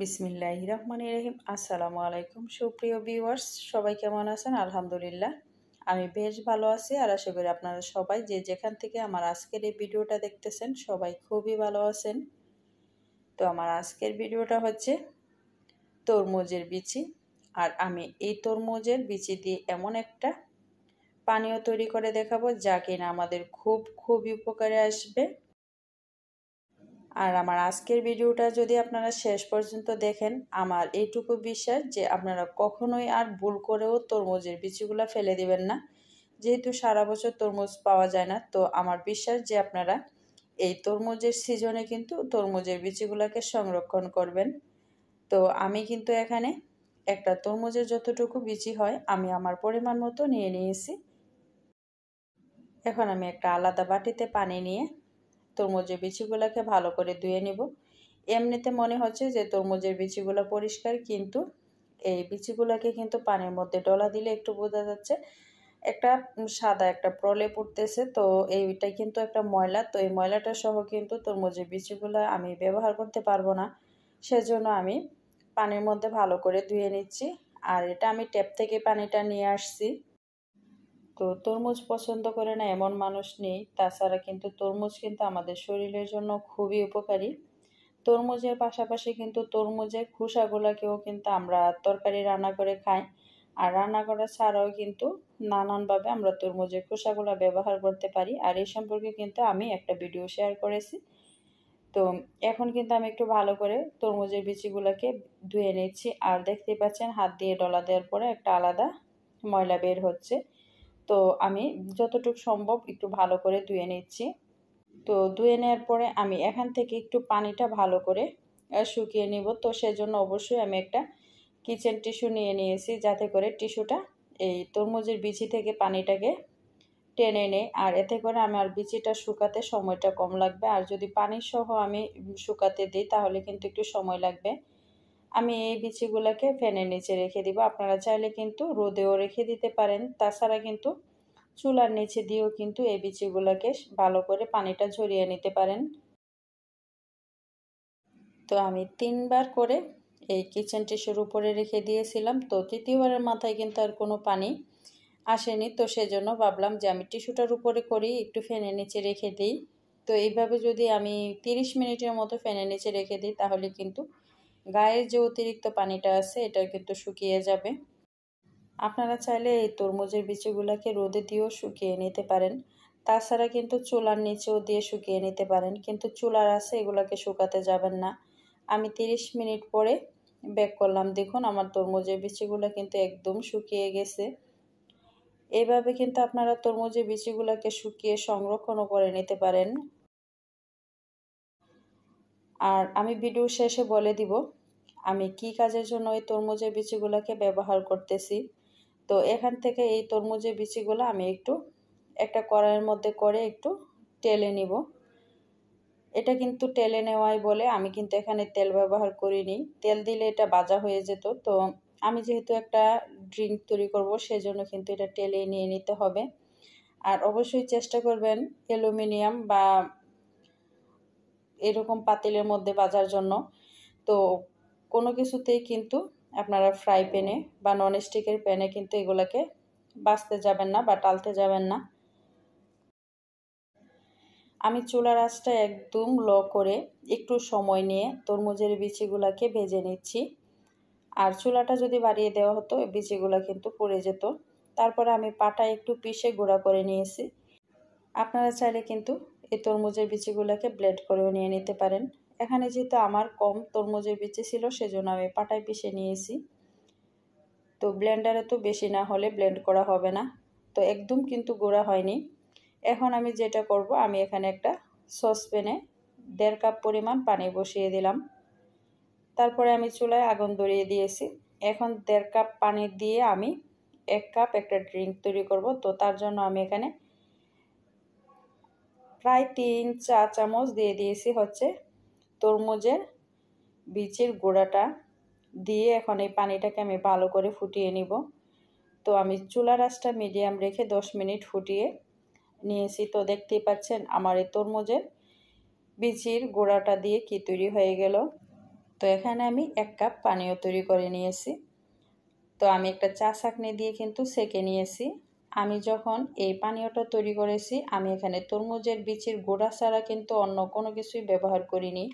বিসমিল্লাহ রহমান রহিম আসসালামু আলাইকুম সুপ্রিয় ভিউয়ার্স সবাই কেমন আছেন আলহামদুলিল্লাহ আমি বেশ ভালো আছি আর আশা করি আপনারা সবাই যে যেখান থেকে আমার আজকের এই ভিডিওটা দেখতেছেন সবাই খুবই ভালো আছেন তো আমার আজকের ভিডিওটা হচ্ছে তরমুজের বিচি আর আমি এই তরমুজের বিচি দিয়ে এমন একটা পানীয় তৈরি করে দেখাবো যা কিনা আমাদের খুব খুবই উপকারে আসবে আর আমার আজকের ভিডিওটা যদি আপনারা শেষ পর্যন্ত দেখেন আমার এইটুকু বিশ্বাস যে আপনারা কখনোই আর ভুল করেও তরমুজের বিচিগুলো ফেলে দিবেন না যেহেতু সারা বছর তরমুজ পাওয়া যায় না তো আমার বিশ্বাস যে আপনারা এই তরমুজের সিজনে কিন্তু তরমুজের বিচিগুলোকে সংরক্ষণ করবেন তো আমি কিন্তু এখানে একটা তরমুজের যতটুকু বিচি হয় আমি আমার পরিমাণ মতো নিয়ে নিয়েছি এখন আমি একটা আলাদা বাটিতে পানি নিয়ে তরমুজের বিচিগুলোকে ভালো করে ধুয়ে নিব এমনিতে মনে হচ্ছে যে তরমুজের বিচিগুলো পরিষ্কার কিন্তু এই বিচিগুলোকে কিন্তু পানির মধ্যে ডলা দিলে একটু বোঝা যাচ্ছে একটা সাদা একটা প্রলেপ উঠতেছে তো এইটা কিন্তু একটা ময়লা তো এই ময়লাটা সহ কিন্তু তরমুজের বিচিগুলো আমি ব্যবহার করতে পারবো না সেজন্য আমি পানির মধ্যে ভালো করে ধুয়ে নিচ্ছি আর এটা আমি ট্যাপ থেকে পানিটা নিয়ে আসছি তো তরমুজ পছন্দ করে না এমন মানুষ নেই তাছাড়া কিন্তু তরমুজ কিন্তু আমাদের শরীরের জন্য খুবই উপকারী তরমুজের পাশাপাশি কিন্তু তরমুজের খোসাগুলাকেও কিন্তু আমরা তরকারি রান্না করে খাই আর রান্না করা ছাড়াও কিন্তু নানানভাবে আমরা তরমুজের খোসাগুলা ব্যবহার করতে পারি আর এই সম্পর্কে কিন্তু আমি একটা ভিডিও শেয়ার করেছি তো এখন কিন্তু আমি একটু ভালো করে তরমুজের বিচিগুলোকে ধুয়ে নিচ্ছি আর দেখতে পাচ্ছেন হাত দিয়ে ডলা দেওয়ার পরে একটা আলাদা ময়লা বের হচ্ছে তো আমি যতটুকু সম্ভব একটু ভালো করে ধুয়ে নিচ্ছি তো ধুয়ে নেওয়ার পরে আমি এখান থেকে একটু পানিটা ভালো করে শুকিয়ে নিব তো সেজন্য অবশ্যই আমি একটা কিচেন টিস্যু নিয়ে নিয়েছি যাতে করে টিস্যুটা এই তরমুজের বিচি থেকে পানিটাকে টেনে নেই আর এতে করে আমার বিচিটা শুকাতে সময়টা কম লাগবে আর যদি পানি সহ আমি শুকাতে দিই তাহলে কিন্তু একটু সময় লাগবে আমি এই বিচিগুলোকে ফ্যানের নিচে রেখে দিব আপনারা চাইলে কিন্তু রোদেও রেখে দিতে পারেন তাছাড়া কিন্তু চুলার নিচে দিয়েও কিন্তু এই বিচিগুলোকে ভালো করে পানিটা ঝরিয়ে নিতে পারেন তো আমি তিনবার করে এই কিচেন টিসুর উপরে রেখে দিয়েছিলাম তো তৃতীয়বারের মাথায় কিন্তু আর কোনো পানি আসেনি তো সেজন্য ভাবলাম যে আমি টিস্যুটার উপরে করি একটু ফ্যানের নিচে রেখে দিই তো এইভাবে যদি আমি 30 মিনিটের মতো ফ্যানের নিচে রেখে দিই তাহলে কিন্তু গায়ের যে অতিরিক্ত পানিটা আছে এটা কিন্তু শুকিয়ে যাবে আপনারা চাইলে এই তরমুজের বিচিগুলোকে রোদে দিয়েও শুকিয়ে নিতে পারেন তাছাড়া কিন্তু চুলার নিচেও দিয়ে শুকিয়ে নিতে পারেন কিন্তু চুলার আছে এগুলাকে শুকাতে যাবেন না আমি 30 মিনিট পরে ব্যাক করলাম দেখুন আমার তরমুজের বিচিগুলো কিন্তু একদম শুকিয়ে গেছে এভাবে কিন্তু আপনারা তরমুজের বিচিগুলোকে শুকিয়ে সংরক্ষণও করে নিতে পারেন আর আমি ভিডিও শেষে বলে দিব আমি কি কাজের জন্য এই তরমুজের বিচিগুলোকে ব্যবহার করতেছি তো এখান থেকে এই তরমুজের বিচিগুলো আমি একটু একটা কড়াইয়ের মধ্যে করে একটু টেলে নিব এটা কিন্তু টেলে নেওয়াই বলে আমি কিন্তু এখানে তেল ব্যবহার করিনি তেল দিলে এটা বাজা হয়ে যেত তো আমি যেহেতু একটা ড্রিঙ্ক তৈরি করব সেজন্য কিন্তু এটা টেলে নিয়ে নিতে হবে আর অবশ্যই চেষ্টা করবেন অ্যালুমিনিয়াম বা এরকম পাতিলের মধ্যে বাজার জন্য তো কোনো কিছুতেই কিন্তু আপনারা ফ্রাই প্যানে বা ননস্টিকের প্যানে কিন্তু এগুলাকে বাঁচতে যাবেন না বা টালতে যাবেন না আমি চুলার আঁচটা একদম ল করে একটু সময় নিয়ে তরমুজের বিচিগুলাকে ভেজে নিচ্ছি আর চুলাটা যদি বাড়িয়ে দেওয়া হতো বিচিগুলো কিন্তু পড়ে যেত তারপরে আমি পাটা একটু পিষে গুঁড়া করে নিয়েছি আপনারা চাইলে কিন্তু এই তরমুজের বিচিগুলাকে ব্লেড করেও নিয়ে নিতে পারেন এখানে যেহেতু আমার কম তরমুজের বেঁচে ছিল সেজন্য আমি পাটায় পিষে নিয়েছি তো ব্লেন্ডারে তো বেশি না হলে ব্লেন্ড করা হবে না তো একদম কিন্তু গোড়া হয়নি এখন আমি যেটা করব আমি এখানে একটা সসপ্যানে দেড় কাপ পরিমাণ পানি বসিয়ে দিলাম তারপরে আমি চুলায় আগুন ধরিয়ে দিয়েছি এখন দেড় কাপ পানি দিয়ে আমি এক কাপ একটা ড্রিঙ্ক তৈরি করব তো তার জন্য আমি এখানে প্রায় তিন চা চামচ দিয়ে দিয়েছি হচ্ছে তরমুজের বীজের গোড়াটা দিয়ে এখন এই পানিটাকে আমি ভালো করে ফুটিয়ে নিব তো আমি চুলা রাসটা মিডিয়াম রেখে 10 মিনিট ফুটিয়ে নিয়েছি তো দেখতেই পাচ্ছেন আমার এই তরমুজের বিচির গোড়াটা দিয়ে কি তৈরি হয়ে গেল তো এখানে আমি এক কাপ পানীয় তৈরি করে নিয়েছি তো আমি একটা চা চাকনি দিয়ে কিন্তু সেকে নিয়েছি আমি যখন এই পানীয়টা তৈরি করেছি আমি এখানে তরমুজের বিচির গোড়া ছাড়া কিন্তু অন্য কোনো কিছুই ব্যবহার করিনি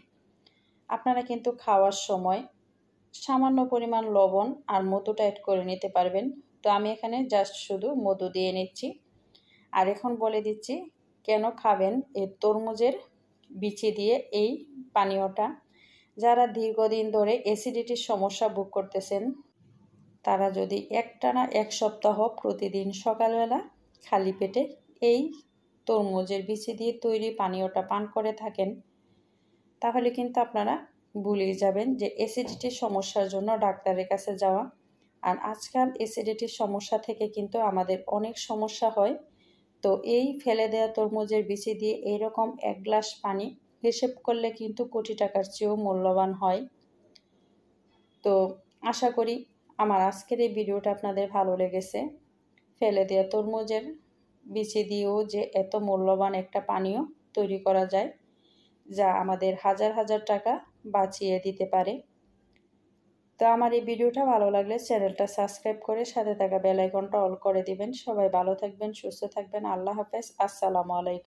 আপনারা কিন্তু খাওয়ার সময় সামান্য পরিমাণ লবণ আর মধুটা অ্যাড করে নিতে পারবেন তো আমি এখানে জাস্ট শুধু মধু দিয়ে নিচ্ছি আর এখন বলে দিচ্ছি কেন খাবেন এই তরমুজের বিচি দিয়ে এই পানীয়টা যারা দীর্ঘদিন ধরে অ্যাসিডিটির সমস্যা ভোগ করতেছেন তারা যদি একটানা এক সপ্তাহ প্রতিদিন সকালবেলা খালি পেটে এই তরমুজের বিচি দিয়ে তৈরি পানীয়টা পান করে থাকেন তাহলে কিন্তু আপনারা ভুলিয়ে যাবেন যে অ্যাসিডিটির সমস্যার জন্য ডাক্তারের কাছে যাওয়া আর আজকাল অ্যাসিডিটির সমস্যা থেকে কিন্তু আমাদের অনেক সমস্যা হয় তো এই ফেলে দেওয়া তরমুজের বিচি দিয়ে এইরকম এক গ্লাস পানি হিসেব করলে কিন্তু কোটি টাকার চেয়েও মূল্যবান হয় তো আশা করি আমার আজকের এই ভিডিওটা আপনাদের ভালো লেগেছে ফেলে দেওয়া তরমুজের বিচি দিয়েও যে এত মূল্যবান একটা পানীয় তৈরি করা যায় যা আমাদের হাজার হাজার টাকা বাঁচিয়ে দিতে পারে তো আমার এই ভিডিওটা ভালো লাগলে চ্যানেলটা সাবস্ক্রাইব করে সাথে থাকা বেলাইকনটা অল করে দিবেন সবাই ভালো থাকবেন সুস্থ থাকবেন আল্লাহ হাফেজ আসসালামু আলাইকুম